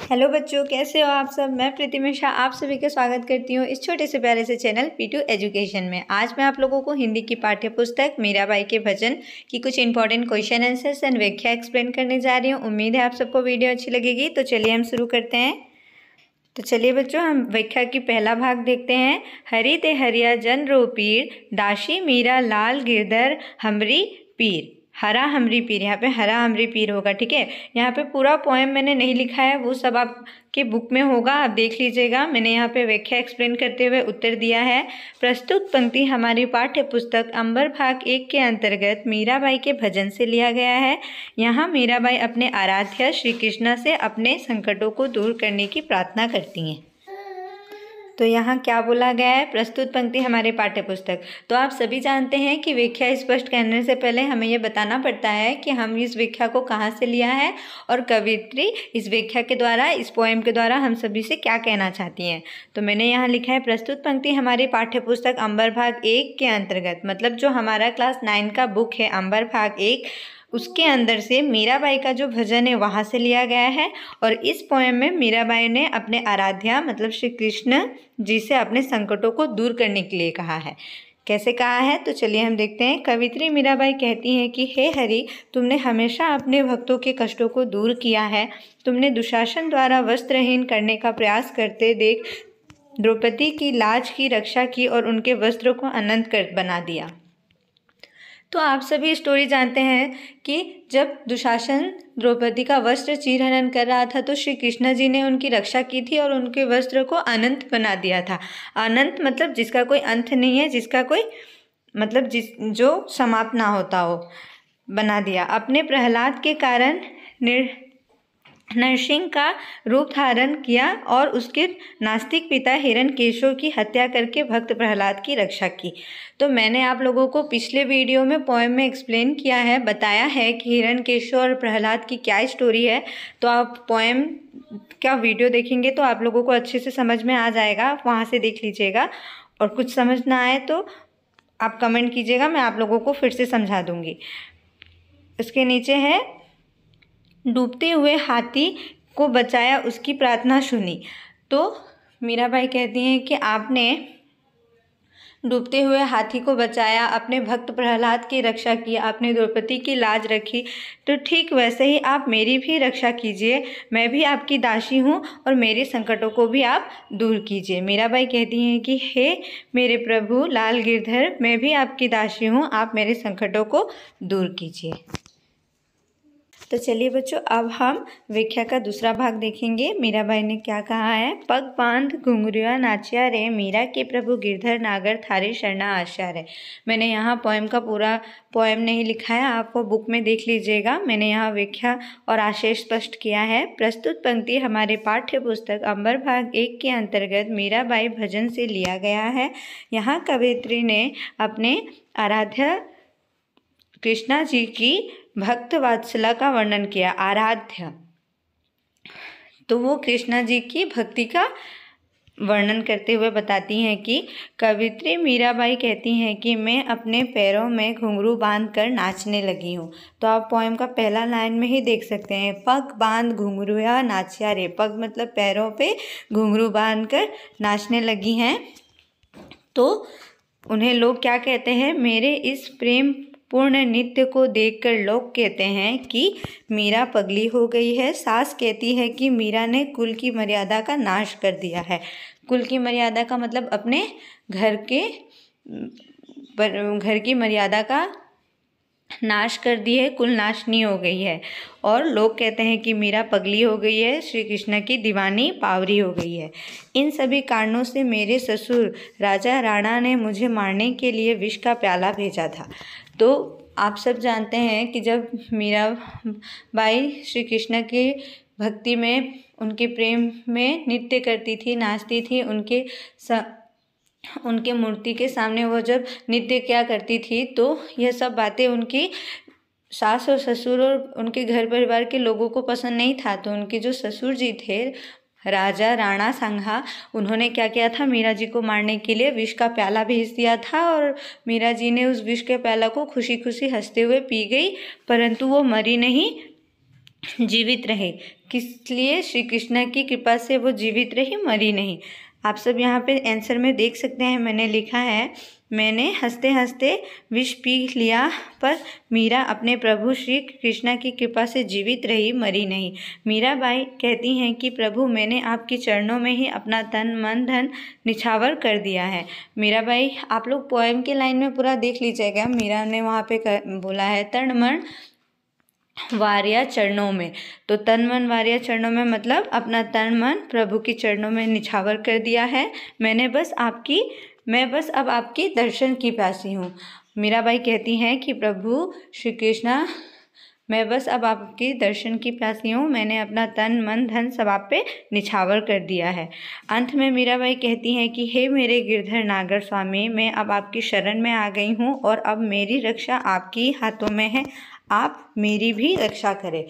hello बच्चों कैसे हो आप सब मैं प्रीति मिश्रा आप सभी का स्वागत करती हूँ इस छोटे से प्यारे से चैनल पी टू एजुकेशन में आज मैं आप लोगों को हिंदी की पाठ्य पुस्तक मीराबाई के भजन की कुछ इंपॉर्टेंट क्वेश्चन आंसर्स एंड व्याख्या एक्सप्लेन करने जा रही हूँ उम्मीद है आप सबको वीडियो अच्छी लगेगी तो चलिए हम शुरू करते हैं तो चलिए बच्चों हम व्याख्या की पहला भाग देखते हैं हरी ते हरिया जन रो पीर दाशी मीरा लाल गिरधर हमरी पीर हरा हमरी पीर यहाँ पे हरा हमरी पीर होगा ठीक है यहाँ पे पूरा पोएम मैंने नहीं लिखा है वो सब आपके बुक में होगा आप देख लीजिएगा मैंने यहाँ पे व्याख्या एक्सप्लेन करते हुए उत्तर दिया है प्रस्तुत पंक्ति हमारी पाठ्य पुस्तक अंबर भाग एक के अंतर्गत मीराबाई के भजन से लिया गया है यहाँ मीराबाई अपने आराध्य श्री कृष्णा से अपने संकटों को दूर करने की प्रार्थना करती हैं तो यहाँ क्या बोला गया है प्रस्तुत पंक्ति हमारे पाठ्य पुस्तक तो आप सभी जानते हैं कि व्याख्या स्पष्ट करने से पहले हमें यह बताना पड़ता है कि हम इस व्याख्या को कहाँ से लिया है और कवित्री इस व्याख्या के द्वारा इस पोएम के द्वारा हम सभी से क्या कहना चाहती हैं तो मैंने यहाँ लिखा है प्रस्तुत पंक्ति हमारे पाठ्य पुस्तक अंबर भाग एक के अंतर्गत मतलब जो हमारा क्लास नाइन का बुक है अंबर भाग एक उसके अंदर से मीराबाई का जो भजन है वहाँ से लिया गया है और इस पोएम में मीराबाई ने अपने आराध्या मतलब श्री कृष्ण जी से अपने संकटों को दूर करने के लिए कहा है कैसे कहा है तो चलिए हम देखते हैं कवित्री मीराबाई कहती हैं कि हे हरि तुमने हमेशा अपने भक्तों के कष्टों को दूर किया है तुमने दुशासन द्वारा वस्त्रहीन करने का प्रयास करते देख द्रौपदी की लाज की रक्षा की और उनके वस्त्रों को अनंत कर बना दिया तो आप सभी स्टोरी जानते हैं कि जब दुशासन द्रौपदी का वस्त्र चीरहनन कर रहा था तो श्री कृष्ण जी ने उनकी रक्षा की थी और उनके वस्त्र को अनंत बना दिया था अनंत मतलब जिसका कोई अंत नहीं है जिसका कोई मतलब जिस जो समाप्त ना होता हो बना दिया अपने प्रहलाद के कारण निर नरसिंह का रूप धारण किया और उसके नास्तिक पिता हिरण केशव की हत्या करके भक्त प्रहलाद की रक्षा की तो मैंने आप लोगों को पिछले वीडियो में पोएम में एक्सप्लेन किया है बताया है कि हिरण केशव और प्रहलाद की क्या स्टोरी है तो आप पोएम का वीडियो देखेंगे तो आप लोगों को अच्छे से समझ में आ जाएगा आप वहाँ से देख लीजिएगा और कुछ समझ ना आए तो आप कमेंट कीजिएगा मैं आप लोगों को फिर से समझा दूँगी उसके नीचे है डूबते हुए हाथी को बचाया उसकी प्रार्थना सुनी तो मीरा भाई कहती हैं कि आपने डूबते हुए हाथी को बचाया अपने भक्त प्रहलाद की रक्षा की आपने द्रौपदी की लाज रखी तो ठीक वैसे ही आप मेरी भी रक्षा कीजिए मैं भी आपकी दासी हूँ और मेरे संकटों को भी आप दूर कीजिए भाई कहती हैं कि हे मेरे प्रभु लाल गिरधर मैं भी आपकी दासी हूँ आप मेरे संकटों को दूर कीजिए तो चलिए बच्चों अब हम व्याख्या का दूसरा भाग देखेंगे मीरा भाई ने क्या कहा है पग बांध घुंगरुआ नाचिया रे मीरा के प्रभु गिरधर नागर थारे शरणा आशा रे मैंने यहाँ पोएम का पूरा पोएम नहीं लिखा है आप वो बुक में देख लीजिएगा मैंने यहाँ व्याख्या और आशय स्पष्ट किया है प्रस्तुत पंक्ति हमारे पाठ्य पुस्तक अंबर भाग एक के अंतर्गत मीराबाई भजन से लिया गया है यहाँ कवित्री ने अपने आराध्या कृष्णा जी की भक्त वात्सला का वर्णन किया आराध्य तो वो कृष्णा जी की भक्ति का वर्णन करते हुए बताती हैं कि कवित्री मीराबाई कहती हैं कि मैं अपने पैरों में घुंघरू बांध कर नाचने लगी हूँ तो आप पोएम का पहला लाइन में ही देख सकते हैं पग बांध घुंघरू या नाचिया रे पग मतलब पैरों पे घुंघरू बांध कर नाचने लगी हैं तो उन्हें लोग क्या कहते हैं मेरे इस प्रेम पूर्ण नित्य को देखकर लोग कहते हैं कि मीरा पगली हो गई है सास कहती है कि मीरा ने कुल की मर्यादा का नाश कर दिया है कुल की मर्यादा का मतलब अपने घर के पर घर की मर्यादा का नाश कर दी है कुल नाशनी हो गई है और लोग कहते हैं कि मीरा पगली हो गई है श्री कृष्ण की दीवानी पावरी हो गई है इन सभी कारणों से मेरे ससुर राजा राणा ने मुझे मारने के लिए विष का प्याला भेजा था तो आप सब जानते हैं कि जब मीरा बाई श्री कृष्ण की भक्ति में उनके प्रेम में नृत्य करती थी नाचती थी उनके स उनके मूर्ति के सामने वो जब नृत्य क्या करती थी तो यह सब बातें उनकी सास और ससुर और उनके घर परिवार के लोगों को पसंद नहीं था तो उनके जो ससुर जी थे राजा राणा सांघा उन्होंने क्या किया था मीरा जी को मारने के लिए विष का प्याला भेज दिया था और मीरा जी ने उस विष के प्याला को खुशी खुशी हंसते हुए पी गई परंतु वो मरी नहीं जीवित रहे किस लिए श्री कृष्णा की कृपा से वो जीवित रही मरी नहीं आप सब यहाँ पे आंसर में देख सकते हैं मैंने लिखा है मैंने हंसते हंसते विष पी लिया पर मीरा अपने प्रभु श्री कृष्णा की कृपा से जीवित रही मरी नहीं मीरा बाई कहती हैं कि प्रभु मैंने आपके चरणों में ही अपना तन मन धन निछावर कर दिया है मीरा बाई आप लोग पोएम के लाइन में पूरा देख लीजिएगा मीरा ने वहाँ पे कर, बोला है तन मन वार्य चरणों में तो तन मन वार्य चरणों में मतलब अपना तन मन प्रभु की चरणों में निछावर कर दिया है मैंने बस आपकी मैं बस अब आपके दर्शन की प्यासी हूँ मीराबाई कहती हैं कि प्रभु श्री कृष्णा मैं बस अब आपके दर्शन की प्यासी हूँ मैंने अपना तन मन धन सब आप पे निछावर कर दिया है अंत में मीराबाई कहती हैं कि हे मेरे गिरधर नागर स्वामी मैं अब आपकी शरण में आ गई हूँ और अब मेरी रक्षा आपकी हाथों में है आप मेरी भी रक्षा करें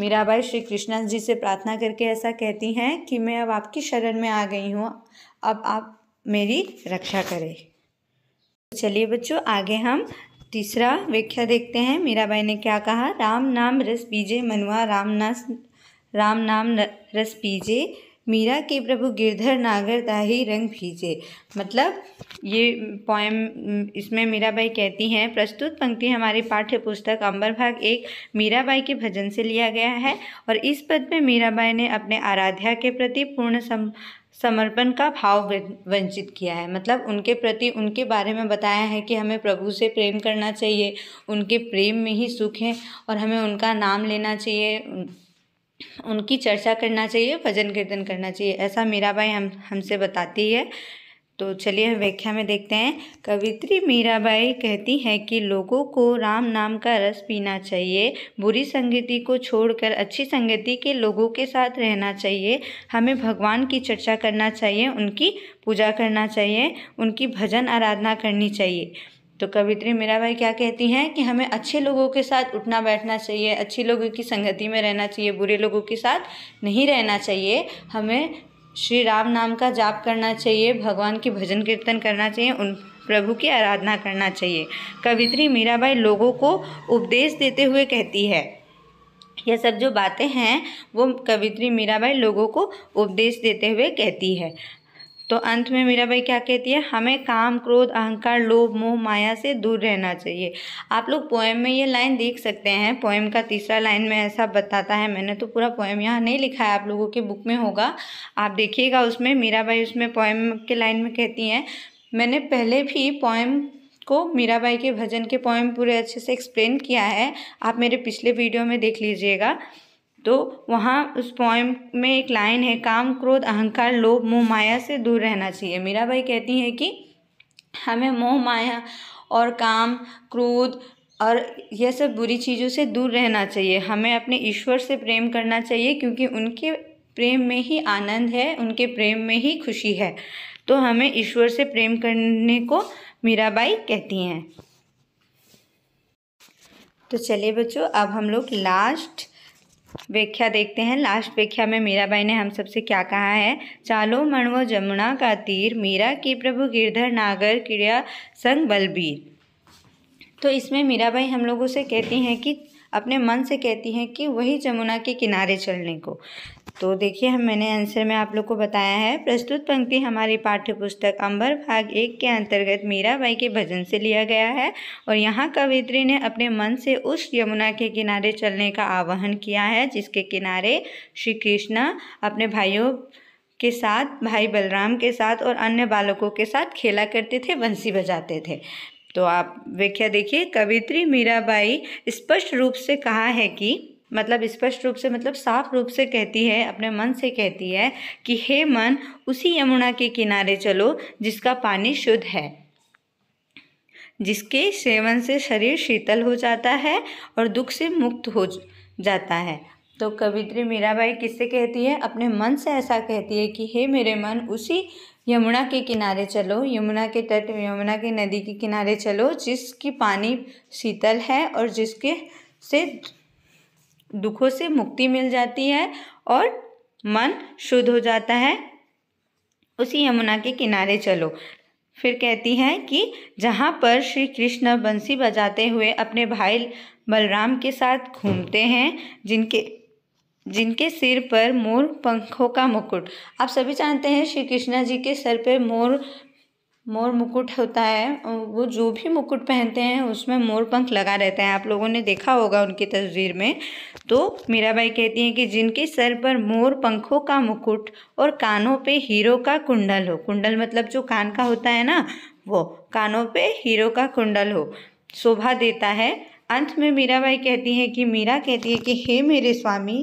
मीराबाई श्री कृष्णा जी से प्रार्थना करके ऐसा कहती हैं कि मैं अब आपकी शरण में आ गई हूँ अब आप मेरी रक्षा करें चलिए बच्चों आगे हम तीसरा व्याख्या देखते हैं मीराबाई ने क्या कहा राम नाम रस पीजे मनुआ राम नास राम नाम रस पीजे मीरा के प्रभु गिरधर नागर दाही रंग भीजे मतलब ये पोएम इसमें मीराबाई कहती हैं प्रस्तुत पंक्ति हमारी पाठ्य पुस्तक अंबर भाग एक मीराबाई के भजन से लिया गया है और इस पद में मीराबाई ने अपने आराध्या के प्रति पूर्ण सम समर्पण का भाव वंचित किया है मतलब उनके प्रति उनके बारे में बताया है कि हमें प्रभु से प्रेम करना चाहिए उनके प्रेम में ही सुख है और हमें उनका नाम लेना चाहिए उनकी चर्चा करना चाहिए भजन कीर्तन करना चाहिए ऐसा मीराबाई हम हमसे बताती है तो चलिए हम व्याख्या में देखते हैं कवित्री मीराबाई कहती हैं कि लोगों को राम नाम का रस पीना चाहिए बुरी संगति को छोड़कर अच्छी संगति के लोगों के साथ रहना चाहिए हमें भगवान की चर्चा करना चाहिए उनकी पूजा करना चाहिए उनकी भजन आराधना करनी चाहिए तो कवित्री मीराबाई क्या कहती हैं कि हमें अच्छे लोगों के साथ उठना बैठना चाहिए अच्छे लोगों की संगति में रहना चाहिए बुरे लोगों के साथ नहीं रहना चाहिए हमें श्री राम नाम का जाप करना चाहिए भगवान की भजन कीर्तन करना चाहिए उन प्रभु की आराधना करना चाहिए कवित्री मीराबाई लोगों को उपदेश देते हुए कहती है यह सब जो बातें हैं वो कवित्री मीराबाई लोगों को उपदेश देते हुए कहती है तो अंत में मीरा भाई क्या कहती है हमें काम क्रोध अहंकार लोभ मोह माया से दूर रहना चाहिए आप लोग पोएम में ये लाइन देख सकते हैं पोएम का तीसरा लाइन में ऐसा बताता है मैंने तो पूरा पोएम यहाँ नहीं लिखा है आप लोगों के बुक में होगा आप देखिएगा उसमें मीरा भाई उसमें पोएम के लाइन में कहती हैं मैंने पहले भी पोएम को मीराबाई के भजन के पोएम पूरे अच्छे से एक्सप्लेन किया है आप मेरे पिछले वीडियो में देख लीजिएगा तो वहाँ उस पॉइंट में एक लाइन है काम क्रोध अहंकार लोभ मोह माया से दूर रहना चाहिए मीरा भाई कहती हैं कि हमें मोह माया और काम क्रोध और यह सब बुरी चीज़ों से दूर रहना चाहिए हमें अपने ईश्वर से प्रेम करना चाहिए क्योंकि उनके प्रेम में ही आनंद है उनके प्रेम में ही खुशी है तो हमें ईश्वर से प्रेम करने को मीराबाई कहती हैं तो चलिए बच्चों अब हम लोग लास्ट व्याख्या देखते हैं लास्ट व्याख्या में मीराबाई ने हम सबसे क्या कहा है चालो मणवो जमुना का तीर मीरा की प्रभु गिरधर नागर क्रिया संग बलबीर तो इसमें मीराबाई हम लोगों से कहती हैं कि अपने मन से कहती हैं कि वही जमुना के किनारे चलने को तो देखिए हम मैंने आंसर में आप लोग को बताया है प्रस्तुत पंक्ति हमारी पाठ्य पुस्तक अंबर भाग एक के अंतर्गत मीराबाई के भजन से लिया गया है और यहाँ कवित्री ने अपने मन से उस यमुना के किनारे चलने का आह्वान किया है जिसके किनारे श्री कृष्ण अपने भाइयों के साथ भाई बलराम के साथ और अन्य बालकों के साथ खेला करते थे बंसी बजाते थे तो आप व्याख्या देखिए कवित्री मीराबाई स्पष्ट रूप से कहा है कि मतलब स्पष्ट रूप से मतलब साफ रूप से कहती है अपने मन से कहती है कि हे मन उसी यमुना के किनारे चलो जिसका पानी शुद्ध है जिसके सेवन से शरीर शीतल हो जाता है और दुख से मुक्त हो जाता है तो कवित्री मीराबाई किससे कहती है अपने मन से ऐसा कहती है कि हे मेरे मन उसी यमुना के किनारे चलो यमुना के तट यमुना की नदी के किनारे चलो जिसकी पानी शीतल है और जिसके से दुखों से मुक्ति मिल जाती है और मन शुद्ध हो जाता है उसी यमुना के किनारे चलो फिर कहती हैं कि जहाँ पर श्री कृष्ण बंसी बजाते हुए अपने भाई बलराम के साथ घूमते हैं जिनके जिनके सिर पर मोर पंखों का मुकुट आप सभी जानते हैं श्री कृष्णा जी के सर पर मोर मोर मुकुट होता है वो जो भी मुकुट पहनते हैं उसमें मोर पंख लगा रहता है आप लोगों ने देखा होगा उनकी तस्वीर में तो मीराबाई कहती हैं कि जिनके सर पर मोर पंखों का मुकुट और कानों पे हीरो का कुंडल हो कुंडल मतलब जो कान का होता है ना वो कानों पे हीरो का कुंडल हो शोभा देता है अंत में मीराबाई कहती हैं कि मीरा कहती है कि हे मेरे स्वामी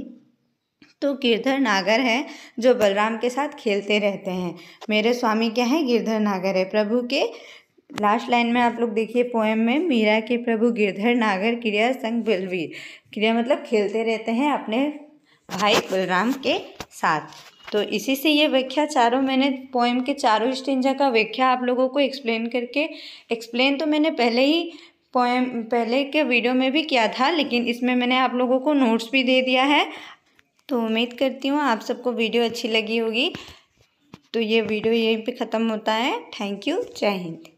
तो गिरधर नागर है जो बलराम के साथ खेलते रहते हैं मेरे स्वामी क्या है गिरधर नागर है प्रभु के लास्ट लाइन में आप लोग देखिए पोएम में मीरा के प्रभु गिरधर नागर क्रिया संग बलवीर क्रिया मतलब खेलते रहते हैं अपने भाई बलराम के साथ तो इसी से ये व्याख्या चारों मैंने पोएम के चारों स्टेंजा का व्याख्या आप लोगों को एक्सप्लेन करके एक्सप्लेन तो मैंने पहले ही पोएम पहले के वीडियो में भी किया था लेकिन इसमें मैंने आप लोगों को नोट्स भी दे दिया है तो उम्मीद करती हूँ आप सबको वीडियो अच्छी लगी होगी तो ये वीडियो यहीं पे ख़त्म होता है थैंक यू जय हिंद